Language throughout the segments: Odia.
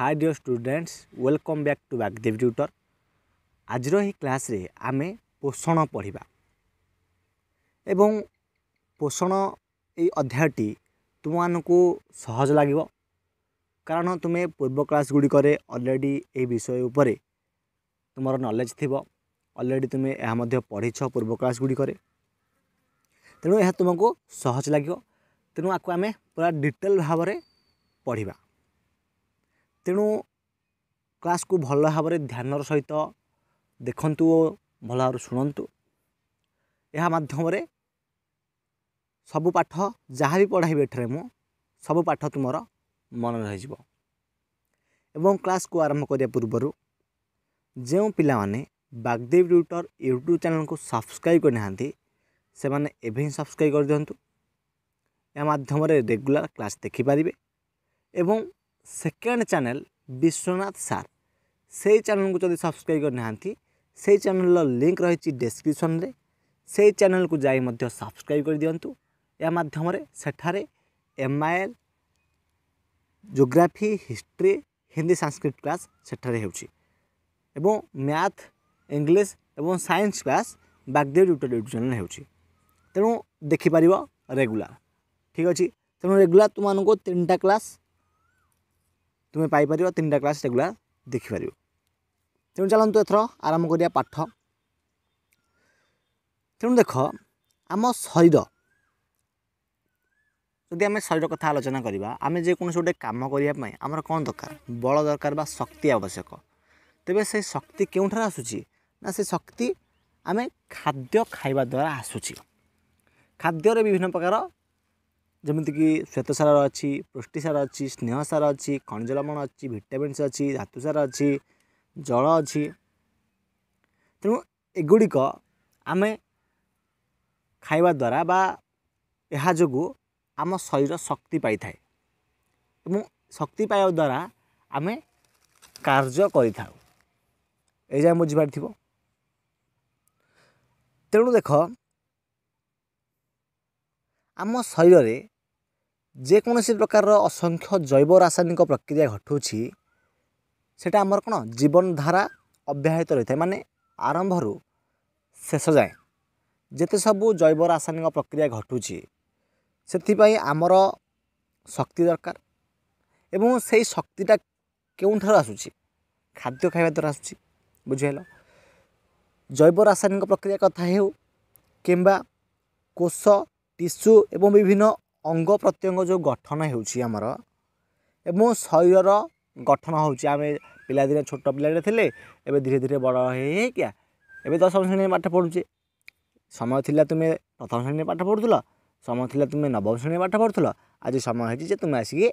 hi dear students welcome back to Bagdev tutor ଆଜିର ଏହି କ୍ଲାସ୍ରେ ଆମେ ପୋଷଣ ପଢ଼ିବା ଏବଂ ପୋଷଣ ଏଇ ଅଧ୍ୟାୟଟି ତୁମମାନଙ୍କୁ ସହଜ ଲାଗିବ କାରଣ ତୁମେ ପୂର୍ବ କ୍ଲାସ୍ ଗୁଡ଼ିକରେ ଅଲରେଡ଼ି ଏହି ବିଷୟ ଉପରେ ତୁମର ନଲେଜ୍ ଥିବ ଅଲରେଡ଼ି ତୁମେ ଏହା ମଧ୍ୟ ପଢ଼ିଛ ପୂର୍ବ କ୍ଲାସ୍ ଗୁଡ଼ିକରେ ତେଣୁ ଏହା ତୁମକୁ ସହଜ ଲାଗିବ ତେଣୁ ଆକୁ ଆମେ ପୁରା ଡିଟେଲ୍ ଭାବରେ ପଢ଼ିବା ତେଣୁ କ୍ଲାସ୍କୁ ଭଲ ଭାବରେ ଧ୍ୟାନର ସହିତ ଦେଖନ୍ତୁ ଓ ଭଲ ଭାବରେ ଶୁଣନ୍ତୁ ଏହା ମାଧ୍ୟମରେ ସବୁ ପାଠ ଯାହା ବି ପଢ଼ାଇବି ଏଠାରେ ମୁଁ ସବୁ ପାଠ ତୁମର ମନେ ରହିଯିବ ଏବଂ କ୍ଲାସ୍କୁ ଆରମ୍ଭ କରିବା ପୂର୍ବରୁ ଯେଉଁ ପିଲାମାନେ ବାଗଦେବ ଟ୍ୟୁଟର ୟୁଟ୍ୟୁବ୍ ଚ୍ୟାନେଲକୁ ସବସ୍କ୍ରାଇବ୍ କରିନାହାନ୍ତି ସେମାନେ ଏବେ ହିଁ ସବସ୍କ୍ରାଇବ୍ କରିଦିଅନ୍ତୁ ଏହା ମାଧ୍ୟମରେ ରେଗୁଲାର କ୍ଲାସ୍ ଦେଖିପାରିବେ ଏବଂ সেকেন্ড চ্যানেল বিশ্বনাথ সার সেই চ্যানেলকে যদি সবসক্রাইব করে না সেই চ্যানেলর লিঙ্ক রয়েছে ডেসক্রিপশনরে সেই চ্যানেলকে যাই মধ্যে সবসক্রাইব করে দিও এ মাধ্যমে সেঠারে MIL geography history Hindi Sanskrit class সেঠারে হচ্ছে এবং ম্যাথ ইংলিশ এবং science class Bagdev YouTube channel ହେଉଛି ତେଣୁ ଦେଖିପାରିବ ରେଗୁଲାର ଠିକ୍ ଅଛି ତେଣୁ ରେଗୁଲାର ତୁମମାନଙ୍କୁ ତିନିଟା କ୍ଲାସ୍ তুমি ପାଇପାରିବ ତିନିଟା କ୍ଲାସ୍ ରେଗୁଲାର ଦେଖିପାରିବ ତେଣୁ ଚାଲନ୍ତୁ ଏଥର ଆରମ୍ଭ କରିବା ପାଠ ତେଣୁ ଦେଖ ଆମ ଶରୀର ଯଦି ଆମେ ଶରୀର କଥା ଆଲୋଚନା କରିବା ଆମେ ଯେକୌଣସି ଗୋଟେ କାମ କରିବା ପାଇଁ ଆମର କ'ଣ ଦରକାର ବଳ ଦରକାର ବା ଶକ୍ତି ଆବଶ୍ୟକ ତେବେ ସେ ଶକ୍ତି କେଉଁଠାରେ ଆସୁଛି ନା ସେ ଶକ୍ତି ଆମେ ଖାଦ୍ୟ ଖାଇବା ଦ୍ୱାରା ଆସୁଛି ଖାଦ୍ୟରେ ବିଭିନ୍ନ ପ୍ରକାର ଯେମିତିକି ଶ୍ୱେତସାର ଅଛି ପୃଷ୍ଟିସାର ଅଛି ସ୍ନେହ ସାର ଅଛି ଖଣିଜ ଲବଣ ଅଛି ଭିଟାମିନ୍ସ ଅଛି ଧାତୁସାର ଅଛି ଜଳ ଅଛି ତେଣୁ ଏଗୁଡ଼ିକ ଆମେ ଖାଇବା ଦ୍ୱାରା ବା ଏହା ଯୋଗୁଁ ଆମ ଶରୀର ଶକ୍ତି ପାଇଥାଏ ଏବଂ ଶକ୍ତି ପାଇବା ଦ୍ୱାରା ଆମେ କାର୍ଯ୍ୟ କରିଥାଉ ଏଇ ଯାଏଁ ବୁଝିପାରିଥିବ ତେଣୁ ଦେଖ ଆମ ଶରୀରରେ ଯେକୌଣସି ପ୍ରକାରର ଅସଂଖ୍ୟ ଜୈବ ରାସାୟନିକ ପ୍ରକ୍ରିୟା ଘଟୁଛି ସେଇଟା ଆମର କ'ଣ ଜୀବନଧାରା ଅବ୍ୟାହତ ରହିଥାଏ ମାନେ ଆରମ୍ଭରୁ ଶେଷ ଯାଏଁ ଯେତେ ସବୁ ଜୈବ ରାସାୟନିକ ପ୍ରକ୍ରିୟା ଘଟୁଛି ସେଥିପାଇଁ ଆମର ଶକ୍ତି ଦରକାର ଏବଂ ସେଇ ଶକ୍ତିଟା କେଉଁଠାରୁ ଆସୁଛି ଖାଦ୍ୟ ଖାଇବା ଦ୍ୱାରା ଆସୁଛି ବୁଝିହେଲ ଜୈବ ରାସାୟନିକ ପ୍ରକ୍ରିୟା କଥା ହେଉ କିମ୍ବା କୋଷ ଟିସୁ ଏବଂ ବିଭିନ୍ନ ଅଙ୍ଗ ପ୍ରତ୍ୟଙ୍ଗ ଯେଉଁ ଗଠନ ହେଉଛି ଆମର ଏବଂ ଶରୀରର ଗଠନ ହେଉଛି ଆମେ ପିଲାଦିନେ ଛୋଟ ପିଲାଟେ ଥିଲେ ଏବେ ଧୀରେ ଧୀରେ ବଡ଼ ହେଇ ହେଇକା ଏବେ ଦଶମ ଶ୍ରେଣୀରେ ପାଠ ପଢ଼ୁଛେ ସମୟ ଥିଲା ତୁମେ ପ୍ରଥମ ଶ୍ରେଣୀରେ ପାଠ ପଢ଼ୁଥିଲ ସମୟ ଥିଲା ତୁମେ ନବମ ଶ୍ରେଣୀରେ ପାଠ ପଢ଼ୁଥିଲ ଆଜି ସମୟ ହେଇଛି ଯେ ତୁମେ ଆସିକି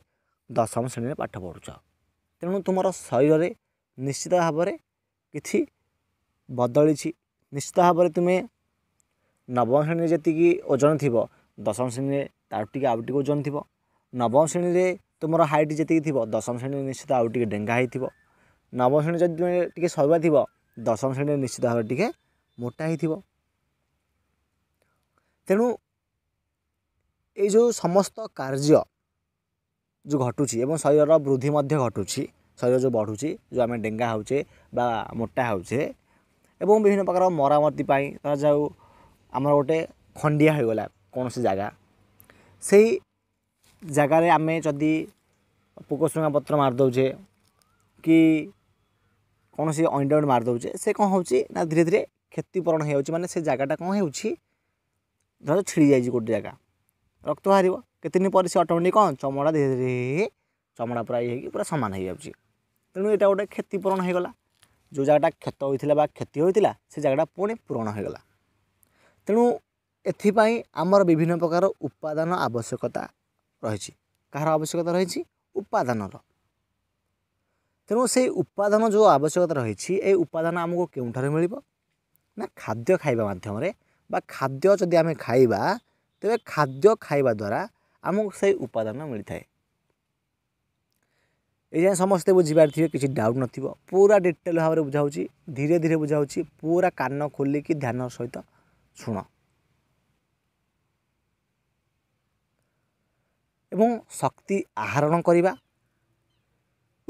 ଦଶମ ଶ୍ରେଣୀରେ ପାଠ ପଢ଼ୁଛ ତେଣୁ ତୁମର ଶରୀରରେ ନିଶ୍ଚିତ ଭାବରେ କିଛି ବଦଳିଛି ନିଶ୍ଚିତ ଭାବରେ ତୁମେ ନବମ ଶ୍ରେଣୀରେ ଯେତିକି ଓଜନ ଥିବ ଦଶମ ଶ୍ରେଣୀରେ ତାଠୁ ଟିକେ ଆଉ ଟିକେ ଓଜନ ଥିବ ନବମ ଶ୍ରେଣୀରେ ତୁମର ହାଇଟ୍ ଯେତିକି ଥିବ ଦଶମ ଶ୍ରେଣୀରେ ନିଶ୍ଚିତ ଆଉ ଟିକେ ଡେଙ୍ଗା ହେଇଥିବ ନବମ ଶ୍ରେଣୀ ଯଦି ତୁମେ ଟିକେ ସରୁଆ ଥିବ ଦଶମ ଶ୍ରେଣୀରେ ନିଶ୍ଚିତ ଭାବରେ ଟିକେ ମୋଟା ହେଇଥିବ ତେଣୁ ଏଇ ଯେଉଁ ସମସ୍ତ କାର୍ଯ୍ୟ ଯେଉଁ ଘଟୁଛି ଏବଂ ଶରୀରର ବୃଦ୍ଧି ମଧ୍ୟ ଘଟୁଛି ଶରୀର ଯେଉଁ ବଢ଼ୁଛି ଯେଉଁ ଆମେ ଡେଙ୍ଗା ହେଉଛେ ବା ମୋଟା ହେଉଛେ ଏବଂ ବିଭିନ୍ନ ପ୍ରକାର ମରାମତି ପାଇଁ ଧରାଯାଉ ଆମର ଗୋଟେ ଖଣ୍ଡିଆ ହୋଇଗଲା କୌଣସି ଜାଗା ସେଇ ଜାଗାରେ ଆମେ ଯଦି ପୋକଶୁଙ୍ଗା ପତ୍ର ମାରିଦେଉଛେ କି କୌଣସି ଅଣ୍ଡାଉଣ୍ଡ ମାରିଦେଉଛେ ସେ କ'ଣ ହେଉଛି ନା ଧୀରେ ଧୀରେ କ୍ଷତିପୂରଣ ହେଇଯାଉଛି ମାନେ ସେ ଜାଗାଟା କ'ଣ ହେଉଛି ଧର ଛିଡ଼ି ଯାଇଛି ଗୋଟେ ଜାଗା ରକ୍ତ ବାହାରିବ କେତେ ଦିନ ପରେ ସେ ଅଟୋମେଟିକ୍ କ'ଣ ଚମଡ଼ା ଧୀରେ ଧୀରେ ଚମଡ଼ା ପୁରା ହେଇକି ପୁରା ସମାନ ହେଇଯାଉଛି ତେଣୁ ଏଇଟା ଗୋଟେ କ୍ଷତିପୂରଣ ହେଇଗଲା ଯେଉଁ ଜାଗାଟା କ୍ଷତ ହୋଇଥିଲା ବା କ୍ଷତି ହୋଇଥିଲା ସେ ଜାଗାଟା ପୁଣି ପୂରଣ ହୋଇଗଲା ତେଣୁ ଏଥିପାଇଁ ଆମର ବିଭିନ୍ନ ପ୍ରକାର ଉପାଦାନ ଆବଶ୍ୟକତା ରହିଛି କାହାର ଆବଶ୍ୟକତା ରହିଛି ଉପାଦାନର ତେଣୁ ସେଇ ଉପାଦାନ ଯେଉଁ ଆବଶ୍ୟକତା ରହିଛି ଏ ଉପାଦାନ ଆମକୁ କେଉଁଠାରେ ମିଳିବ ନା ଖାଦ୍ୟ ଖାଇବା ମାଧ୍ୟମରେ ବା ଖାଦ୍ୟ ଯଦି ଆମେ ଖାଇବା ତେବେ ଖାଦ୍ୟ ଖାଇବା ଦ୍ୱାରା ଆମକୁ ସେଇ ଉପାଦାନ ମିଳିଥାଏ এই যাই সমস্তে বুঝিপারিথিবে কিছু ডাউট নথিব পুরা ডিটেল ভাবে বুঝাউছি ଧୀରେ ধীরে বুঝাউছি ପୁରା କାନ ଖୋଲିକି ধ্যান ସହିତ ଶୁଣ ଏବଂ ଶକ୍ତି ଆହରଣ କରିବା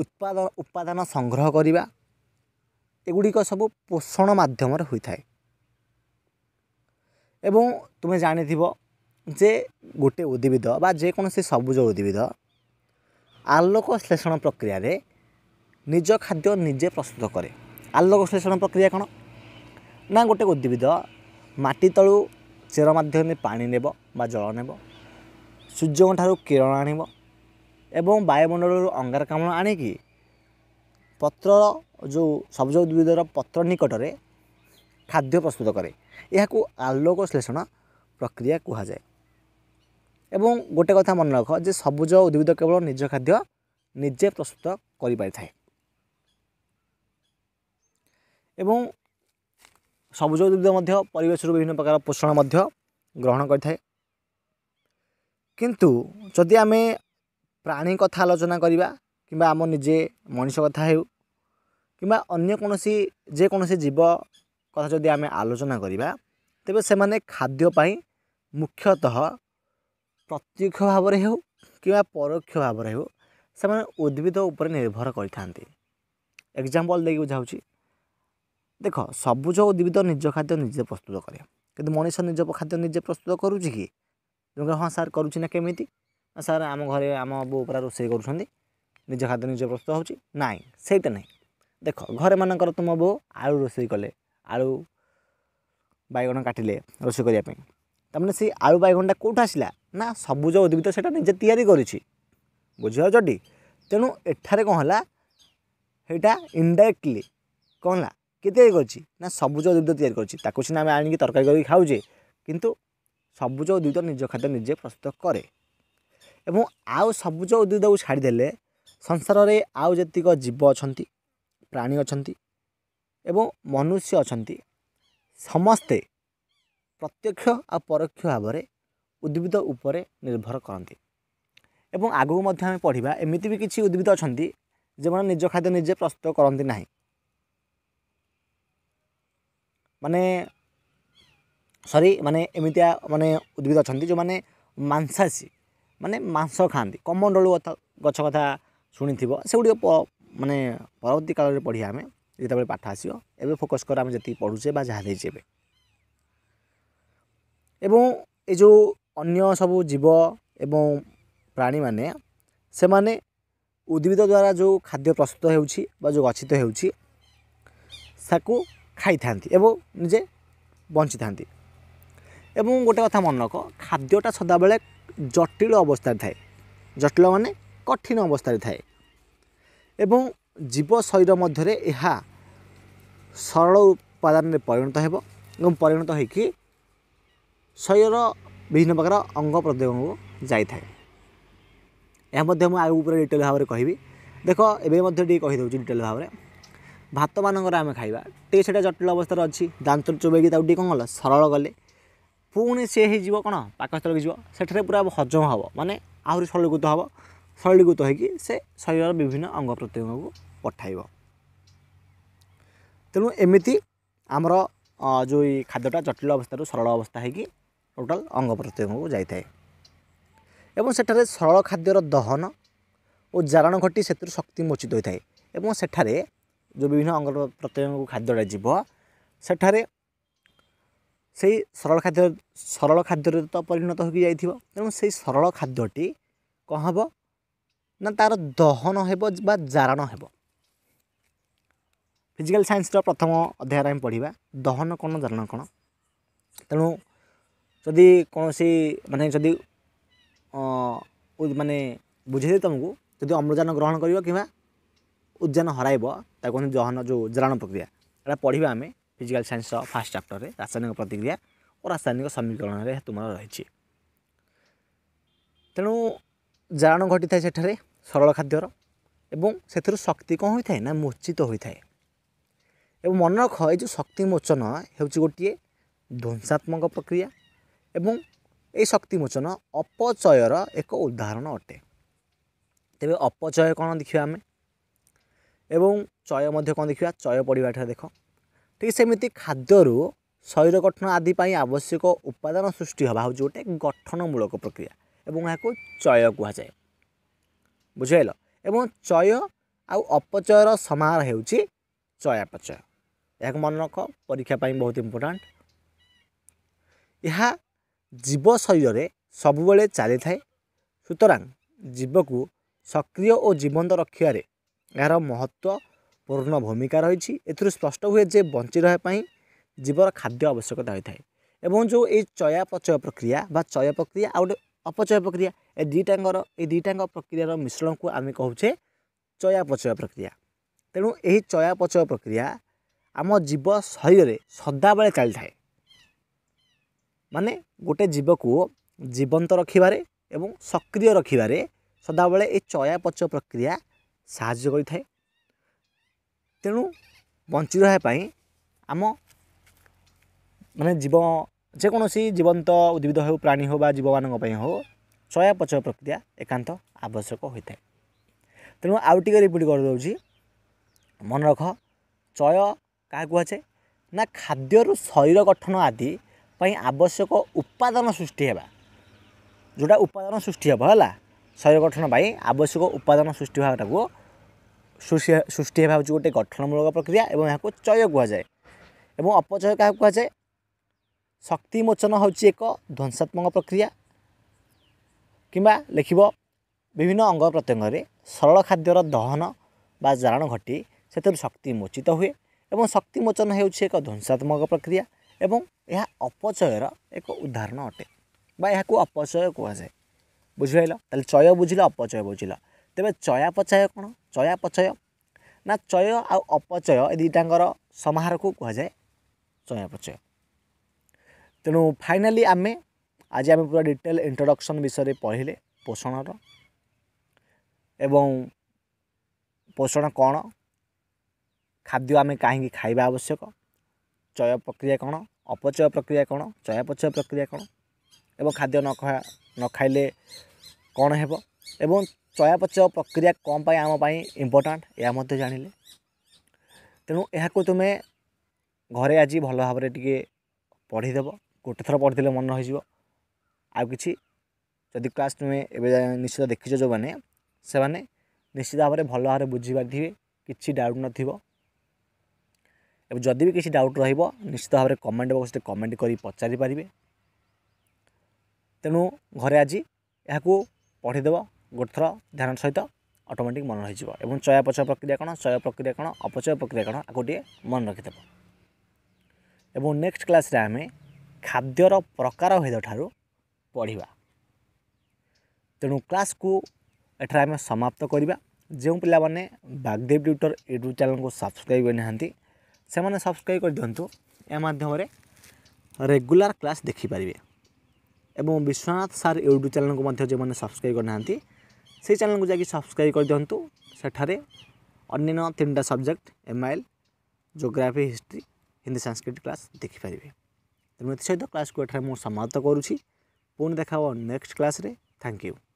ଉତ୍ପାଦ ଉପାଦାନ ସଂଗ୍ରହ କରିବା ଏଗୁଡ଼ିକ ସବୁ ପୋଷଣ ମାଧ୍ୟମରେ ହୋଇଥାଏ ଏବଂ ତୁମେ ଜାଣିଥିବ ଯେ ଗୋଟେ ଉଦ୍ଭିଦ ବା ଯେକୌଣସି ସବୁଜ ଉଦ୍ଭିଦ ଆଲୋକ ଶ୍ଳେଷଣ ପ୍ରକ୍ରିୟାରେ ନିଜ ଖାଦ୍ୟ ନିଜେ ପ୍ରସ୍ତୁତ କରେ ଆଲୋକ ଶ୍ଳେଷଣ ପ୍ରକ୍ରିୟା କ'ଣ ନା ଗୋଟେ ଉଦ୍ଭିଦ ମାଟି ତଳୁ ଚେର ମାଧ୍ୟମରେ ପାଣି ନେବ ବା ଜଳ ନେବ ସୂର୍ଯ୍ୟଙ୍କଠାରୁ କିରଣ ଆଣିବ ଏବଂ ବାୟୁମଣ୍ଡଳରୁ ଅଙ୍ଗାରକାମ୍ଳ ଆଣିକି ପତ୍ର ଯେଉଁ ସବୁଜ ଉଦ୍ଭିଦର ପତ୍ର ନିକଟରେ ଖାଦ୍ୟ ପ୍ରସ୍ତୁତ କରେ ଏହାକୁ ଆଲୋକ ଶ୍ଳେଷଣ ପ୍ରକ୍ରିୟା କୁହାଯାଏ ଏବଂ ଗୋଟେ କଥା ମନେ ରଖ ଯେ ସବୁଜ ଉଦ୍ଭିଦ କେବଳ ନିଜ ଖାଦ୍ୟ ନିଜେ ପ୍ରସ୍ତୁତ କରିପାରିଥାଏ ଏବଂ ସବୁଜ ଉଦ୍ଭିଦ ମଧ୍ୟ ପରିବେଶରୁ ବିଭିନ୍ନ ପ୍ରକାର ପୋଷଣ ମଧ୍ୟ ଗ୍ରହଣ କରିଥାଏ କିନ୍ତୁ ଯଦି ଆମେ ପ୍ରାଣୀ କଥା ଆଲୋଚନା କରିବା କିମ୍ବା ଆମ ନିଜେ ମଣିଷ କଥା ହେଉ କିମ୍ବା ଅନ୍ୟ କୌଣସି ଯେକୌଣସି ଜୀବ କଥା ଯଦି ଆମେ ଆଲୋଚନା କରିବା ତେବେ ସେମାନେ ଖାଦ୍ୟ ପାଇଁ ମୁଖ୍ୟତଃ ପ୍ରତ୍ୟକ୍ଷ ଭାବରେ ହେଉ କିମ୍ବା ପରୋକ୍ଷ ଭାବରେ ହେଉ ସେମାନେ ଉଦ୍ଭିଦ ଉପରେ ନିର୍ଭର କରିଥାନ୍ତି ଏକ୍ଜାମ୍ପଲ୍ ଦେଇକି ବୁଝାଉଛି ଦେଖ ସବୁଜ ଉଦ୍ଭିଦ ନିଜ ଖାଦ୍ୟ ନିଜେ ପ୍ରସ୍ତୁତ କରେ କିନ୍ତୁ ମଣିଷ ନିଜ ଖାଦ୍ୟ ନିଜେ ପ୍ରସ୍ତୁତ କରୁଛି କି ତେଣୁ ହଁ ସାର୍ କରୁଛି ନା କେମିତି ସାର୍ ଆମ ଘରେ ଆମ ବୋଉ ପୁରା ରୋଷେଇ କରୁଛନ୍ତି ନିଜ ଖାଦ୍ୟ ନିଜ ପ୍ରସ୍ତୁତ ହେଉଛି ନାହିଁ ସେଇଟା ନାହିଁ ଦେଖ ଘରେ ମାନଙ୍କର ତୁମ ବୋଉ ଆଳୁ ରୋଷେଇ କଲେ ଆଳୁ ବାଇଗଣ କାଟିଲେ ରୋଷେଇ କରିବା ପାଇଁ ତାମାନେ ସେ ଆଳୁ ବାଇଗଣଟା କେଉଁଠୁ ଆସିଲା ନା ସବୁଜ ଉଦ୍ଭିଦ ସେଇଟା ନିଜେ ତିଆରି କରିଛି ବୁଝିପାରୁଛ ଯଦି ତେଣୁ ଏଠାରେ କ'ଣ ହେଲା ସେଇଟା ଇନଡାଇରେକ୍ଟଲି କ'ଣ ହେଲା କିଏ ତିଆରି କରିଛି ନା ସବୁଜ ଉଦ୍ଭିଦ ତିଆରି କରିଛି ତାକୁ ସିନା ଆମେ ଆଣିକି ତରକାରୀ କରିକି ଖାଉଛେ କିନ୍ତୁ ସବୁଜ ଉଦ୍ଭିଦ ନିଜ ଖାଦ୍ୟ ନିଜେ ପ୍ରସ୍ତୁତ କରେ ଏବଂ ଆଉ ସବୁଜ ଉଦ୍ଭିଦକୁ ଛାଡ଼ିଦେଲେ ସଂସାରରେ ଆଉ ଯେତିକ ଜୀବ ଅଛନ୍ତି ପ୍ରାଣୀ ଅଛନ୍ତି ଏବଂ ମନୁଷ୍ୟ ଅଛନ୍ତି ସମସ୍ତେ ପ୍ରତ୍ୟକ୍ଷ ଆଉ ପରୋକ୍ଷ ଭାବରେ ଉଦ୍ଭିଦ ଉପରେ ନିର୍ଭର କରନ୍ତି ଏବଂ ଆଗକୁ ମଧ୍ୟ ଆମେ ପଢ଼ିବା ଏମିତି ବି କିଛି ଉଦ୍ଭିଦ ଅଛନ୍ତି ଯେଉଁମାନେ ନିଜ ଖାଦ୍ୟ ନିଜେ ପ୍ରସ୍ତୁତ କରନ୍ତି ନାହିଁ ମାନେ ସରି ମାନେ ଏମିତିଆ ମାନେ ଉଦ୍ଭିଦ ଅଛନ୍ତି ଯେଉଁମାନେ ମାଂସାଶୀ ମାନେ ମାଂସ ଖାଆନ୍ତି କମଣ୍ଡଳୁ ଗଛ କଥା ଶୁଣିଥିବ ସେଗୁଡ଼ିକ ମାନେ ପରବର୍ତ୍ତୀ କାଳରେ ପଢ଼ିବା ଆମେ ଯେତେବେଳେ ପାଠ ଆସିବ ଏବେ ଫୋକସ୍ କର ଆମେ ଯେତିକି ପଢ଼ୁଛେ ବା ଯାହା ଦେଇଛେ ଏବେ ଏବଂ ଏ ଯେଉଁ ଅନ୍ୟ ସବୁ ଜୀବ ଏବଂ ପ୍ରାଣୀମାନେ ସେମାନେ ଉଦ୍ଭିଦ ଦ୍ୱାରା ଯେଉଁ ଖାଦ୍ୟ ପ୍ରସ୍ତୁତ ହେଉଛି ବା ଯେଉଁ ଗଛିତ ହେଉଛି ତାକୁ ଖାଇଥାନ୍ତି ଏବଂ ନିଜେ ବଞ୍ଚିଥାନ୍ତି ଏବଂ ଗୋଟେ କଥା ମନେ ରଖ ଖାଦ୍ୟଟା ସଦାବେଳେ ଜଟିଳ ଅବସ୍ଥାରେ ଥାଏ ଜଟିଳ ମାନେ କଠିନ ଅବସ୍ଥାରେ ଥାଏ ଏବଂ ଜୀବ ଶରୀର ମଧ୍ୟରେ ଏହା ସରଳ ଉପାଦାନରେ ପରିଣତ ହେବ ଏବଂ ପରିଣତ ହୋଇକି ଶରୀରର ବିଭିନ୍ନ ପ୍ରକାର ଅଙ୍ଗ ପ୍ରତ୍ୟଙ୍ଗକୁ ଯାଇଥାଏ ଏହା ମଧ୍ୟ ମୁଁ ଆଗ ଉପରେ ଡିଟେଲ ଭାବରେ କହିବି ଦେଖ ଏବେ ମଧ୍ୟ ଟିକେ କହିଦେଉଛି ଡିଟେଲ ଭାବରେ ଭାତମାନଙ୍କର ଆମେ ଖାଇବା ଟିକେ ସେଇଟା ଜଟିଳ ଅବସ୍ଥାରେ ଅଛି ଦାନ୍ତରେ ଚୋବେଇକି ତାକୁ ଟିକେ କ'ଣ କଲା ସରଳ କଲେ ପୁଣି ସେ ହେଇଯିବ କ'ଣ ପାକସ୍ଥଳକୁ ଯିବ ସେଠାରେ ପୁରା ହଜମ ହେବ ମାନେ ଆହୁରି ସରଳୀକୃତ ହେବ ସରଳୀକୃତ ହୋଇକି ସେ ଶରୀରର ବିଭିନ୍ନ ଅଙ୍ଗ ପ୍ରତ୍ୟଙ୍ଗକୁ ପଠାଇବ ତେଣୁ ଏମିତି ଆମର ଯେଉଁ ଖାଦ୍ୟଟା ଜଟିଳ ଅବସ୍ଥାରୁ ସରଳ ଅବସ୍ଥା ହୋଇକି ଟୋଟାଲ ଅଙ୍ଗ ପ୍ରତ୍ୟଙ୍ଗକୁ ଯାଇଥାଏ ଏବଂ ସେଠାରେ ସରଳ ଖାଦ୍ୟର ଦହନ ଓ ଜାରଣ ଘଟି ସେଥିରୁ ଶକ୍ତି ମୋଚିତ ହୋଇଥାଏ ଏବଂ ସେଠାରେ ଯେଉଁ ବିଭିନ୍ନ ଅଙ୍ଗ ପ୍ରତ୍ୟଙ୍ଗକୁ ଖାଦ୍ୟଟା ଯିବ ସେଠାରେ ସେଇ ସରଳ ଖାଦ୍ୟ ସରଳ ଖାଦ୍ୟରେ ତ ପରିଣତ ହୋଇକି ଯାଇଥିବ ତେଣୁ ସେଇ ସରଳ ଖାଦ୍ୟଟି କ'ଣ ହେବ ନା ତା'ର ଦହନ ହେବ ବା ଜାରଣ ହେବ ଫିଜିକାଲ୍ ସାଇନ୍ସର ପ୍ରଥମ ଅଧ୍ୟାୟରେ ଆମେ ପଢ଼ିବା ଦହନ କ'ଣ ଜାରଣ କ'ଣ ତେଣୁ ଯଦି କୌଣସି ମାନେ ଯଦି ମାନେ ବୁଝେଇଦେବି ତୁମକୁ ଯଦି ଅମ୍ଳଜାନ ଗ୍ରହଣ କରିବ କିମ୍ବା ଉଦ୍ଜାନ ହରାଇବ ତାକୁ କୁହନ୍ତି ଦହନ ଯେଉଁ ଜାରଣ ପ୍ରକ୍ରିୟା ଏଇଟା ପଢ଼ିବା ଆମେ ଫିଜିକାଲ୍ ସାଇନ୍ସର ଫାର୍ଷ୍ଟ ଚାପ୍ଟରରେ ରାସାୟନିକ ପ୍ରତିକ୍ରିୟା ଓ ରାସାୟନିକ ସମୀକରଣରେ ତୁମର ରହିଛି ତେଣୁ ଜାରଣ ଘଟିଥାଏ ସେଠାରେ ସରଳ ଖାଦ୍ୟର ଏବଂ ସେଥିରୁ ଶକ୍ତି କ'ଣ ହୋଇଥାଏ ନା ମୋଚିତ ହୋଇଥାଏ ଏବଂ ମନେ ରଖ ଏ ଯେଉଁ ଶକ୍ତିମୋଚନ ହେଉଛି ଗୋଟିଏ ଧ୍ୱଂସାତ୍ମକ ପ୍ରକ୍ରିୟା ଏବଂ ଏହି ଶକ୍ତିମୋଚନ ଅପଚୟର ଏକ ଉଦାହରଣ ଅଟେ ତେବେ ଅପଚୟ କ'ଣ ଦେଖିବା ଆମେ ଏବଂ ଚୟ ମଧ୍ୟ କ'ଣ ଦେଖିବା ଚୟ ପଡ଼ିବାଠାରେ ଦେଖ ଠିକ ସେମିତି ଖାଦ୍ୟରୁ ଶରୀର ଗଠନ ଆଦି ପାଇଁ ଆବଶ୍ୟକ ଉପାଦାନ ସୃଷ୍ଟି ହେବା ହେଉଛି ଗୋଟେ ଗଠନମୂଳକ ପ୍ରକ୍ରିୟା ଏବଂ ଏହାକୁ ଚୟ କୁହାଯାଏ ବୁଝିହେଲ ଏବଂ ଚୟ ଆଉ ଅପଚୟର ସମାହାର ହେଉଛି ଚୟାପଚୟ ଏହାକୁ ମନେ ରଖ ପରୀକ୍ଷା ପାଇଁ ବହୁତ ଇମ୍ପୋର୍ଟାଣ୍ଟ ଏହା ଜୀବ ଶରୀରରେ ସବୁବେଳେ ଚାଲିଥାଏ ସୁତରାଂ ଜୀବକୁ ସକ୍ରିୟ ଓ ଜୀବନ୍ତ ରଖିବାରେ ଏହାର ମହତ୍ଵ ପୂର୍ଣ୍ଣ ଭୂମିକା ରହିଛି ଏଥିରୁ ସ୍ପଷ୍ଟ ହୁଏ ଯେ ବଞ୍ଚି ରହିବା ପାଇଁ ଜୀବର ଖାଦ୍ୟ ଆବଶ୍ୟକତା ହୋଇଥାଏ ଏବଂ ଯେଉଁ ଏଇ ଚୟାପଚୟ ପ୍ରକ୍ରିୟା ବା ଚୟ ପ୍ରକ୍ରିୟା ଆଉ ଗୋଟେ ଅପଚୟ ପ୍ରକ୍ରିୟା ଏ ଦୁଇଟାଙ୍କର ଏଇ ଦୁଇଟାଙ୍କ ପ୍ରକ୍ରିୟାର ମିଶ୍ରଣକୁ ଆମେ କହୁଛେ ଚୟାପଚୟ ପ୍ରକ୍ରିୟା ତେଣୁ ଏହି ଚୟାପଚୟ ପ୍ରକ୍ରିୟା ଆମ ଜୀବ ଶରୀରରେ ସଦାବେଳେ ଚାଲିଥାଏ ମାନେ ଗୋଟେ ଜୀବକୁ ଜୀବନ୍ତ ରଖିବାରେ ଏବଂ ସକ୍ରିୟ ରଖିବାରେ ସଦାବେଳେ ଏ ଚୟାପଚୟ ପ୍ରକ୍ରିୟା ସାହାଯ୍ୟ କରିଥାଏ ତେଣୁ ବଞ୍ଚି ରହିବା ପାଇଁ ଆମ ମାନେ ଜୀବ ଯେକୌଣସି ଜୀବନ୍ତ ଉଦ୍ଭିଦ ହେଉ ପ୍ରାଣୀ ହେଉ ବା ଜୀବମାନଙ୍କ ପାଇଁ ହେଉ ଚୟାପଚୟ ପ୍ରକ୍ରିୟା ଏକାନ୍ତ ଆବଶ୍ୟକ ହୋଇଥାଏ ତେଣୁ ଆଉ ଟିକେ ରିପିଟ୍ କରିଦେଉଛି ମନେ ରଖ ଚୟ କାହାକୁ ଅଛେ ନା ଖାଦ୍ୟରୁ ଶରୀର ଗଠନ ଆଦି ପାଇଁ ଆବଶ୍ୟକ ଉପାଦାନ ସୃଷ୍ଟି ହେବା ଯେଉଁଟା ଉପାଦାନ ସୃଷ୍ଟି ହେବ ହେଲା ଶରୀର ଗଠନ ପାଇଁ ଆବଶ୍ୟକ ଉପାଦାନ ସୃଷ୍ଟି ହେବାଟାକୁ सृष्टि सृष्टि हेर्छु गए गठन मूलक प्रक्रिया एउटा चय कुरा ए अपचय कहाँ कुरा शक्ति मोचन हेर्छ एक ध्वंसात्मक प्रक्रिया कम्बा लेखियो विभिन्न अंग अङ्ग प्रत्यङ्गले सरल खाद्यर दहन जारण बाटिसम्म शक्ति मोचित हेर्नु शक्ति मोचन हेर्छ एक ध्वंसात्मक प्रक्रिया एवं ए अपचयर एक उदाहरण अटे बा अपचय कुरा बुझिप चय बुझिला अपचय बुझि ତେବେ ଚୟାପଚୟ କ'ଣ ଚୟାପଚୟ ନା ଚୟ ଆଉ ଅପଚୟ ଏ ଦୁଇଟାଙ୍କର ସମାହାରକୁ କୁହାଯାଏ ଚୟାପଚୟ ତେଣୁ ଫାଇନାଲି ଆମେ ଆଜି ଆମେ ପୁରା ଡିଟେଲ ଇଣ୍ଟ୍ରୋଡକ୍ସନ୍ ବିଷୟରେ ପଢ଼ିଲେ ପୋଷଣର ଏବଂ ପୋଷଣ କ'ଣ ଖାଦ୍ୟ ଆମେ କାହିଁକି ଖାଇବା ଆବଶ୍ୟକ ଚୟ ପ୍ରକ୍ରିୟା କ'ଣ ଅପଚୟ ପ୍ରକ୍ରିୟା କ'ଣ ଚୟାପଚୟ ପ୍ରକ୍ରିୟା କ'ଣ ଏବଂ ଖାଦ୍ୟ ନ ନ ଖାଇଲେ କ'ଣ ହେବ ଏବଂ ଚୟାପଚୟ ପ୍ରକ୍ରିୟା କ'ଣ ପାଇଁ ଆମ ପାଇଁ ଇମ୍ପୋର୍ଟାଣ୍ଟ ଏହା ମଧ୍ୟ ଜାଣିଲେ ତେଣୁ ଏହାକୁ ତୁମେ ଘରେ ଆଜି ଭଲ ଭାବରେ ଟିକେ ପଢ଼ିଦେବ ଗୋଟେ ଥର ପଢ଼ିଦେଲେ ମନେ ରହିଯିବ ଆଉ କିଛି ଯଦି କ୍ଲାସ୍ ତୁମେ ଏବେ ନିଶ୍ଚିତ ଦେଖିଛ ଯେଉଁମାନେ ସେମାନେ ନିଶ୍ଚିତ ଭାବରେ ଭଲ ଭାବରେ ବୁଝିପାରିଥିବେ କିଛି ଡାଉଟ୍ ନଥିବ ଏବଂ ଯଦି ବି କିଛି ଡାଉଟ୍ ରହିବ ନିଶ୍ଚିତ ଭାବରେ କମେଣ୍ଟ ବକ୍ସରେ କମେଣ୍ଟ କରି ପଚାରି ପାରିବେ ତେଣୁ ଘରେ ଆଜି ଏହାକୁ ପଢ଼ିଦେବ ଗୋଟେ ଥର ଧ୍ୟାନ ସହିତ ଅଟୋମେଟିକ୍ ମନେ ରହିଯିବ ଏବଂ ଚୟ ପଚୟ ପ୍ରକ୍ରିୟା କ'ଣ ଚୟ ପ୍ରକ୍ରିୟା କ'ଣ ଅପଚୟ ପ୍ରକ୍ରିୟା କ'ଣ ଆକୁ ଟିକେ ମନେ ରଖିଦେବ ଏବଂ ନେକ୍ସଟ କ୍ଲାସ୍ରେ ଆମେ ଖାଦ୍ୟର ପ୍ରକାର ଭେଦ ଠାରୁ ପଢ଼ିବା ତେଣୁ କ୍ଲାସ୍କୁ ଏଠାରେ ଆମେ ସମାପ୍ତ କରିବା ଯେଉଁ ପିଲାମାନେ ବାଗଦେବ ଟ୍ୟୁଟର ୟୁଟ୍ୟୁବ୍ ଚ୍ୟାନେଲ୍କୁ ସବସ୍କ୍ରାଇବ୍ କରିନାହାନ୍ତି ସେମାନେ ସବସ୍କ୍ରାଇବ୍ କରିଦିଅନ୍ତୁ ଏହା ମାଧ୍ୟମରେ ରେଗୁଲାର କ୍ଲାସ୍ ଦେଖିପାରିବେ ଏବଂ ବିଶ୍ୱନାଥ ସାର୍ ୟୁଟ୍ୟୁବ୍ ଚ୍ୟାନେଲ୍କୁ ମଧ୍ୟ ଯେଉଁମାନେ ସବସ୍କ୍ରାଇବ୍ କରିନାହାନ୍ତି সেই ଚ୍ୟାନେଲ୍କୁ ଯାଇକି ସବସ୍କ୍ରାଇବ୍ କରିଦିଅନ୍ତୁ ସେଠାରେ ଅନ୍ୟାନ୍ୟ ତିନିଟା subject M I L geography history Hindi Sanskrit class ଦେଖିପାରିବେ ତେଣୁ ଏଥିସହିତ କ୍ଲାସ୍କୁ ଏଠାରେ ମୁଁ ସମାପ୍ତ କରୁଛି ପୁଣି ଦେଖା ହେବ ନେକ୍ସଟ କ୍ଲାସ୍ରେ ଥ୍ୟାଙ୍କ ୟୁ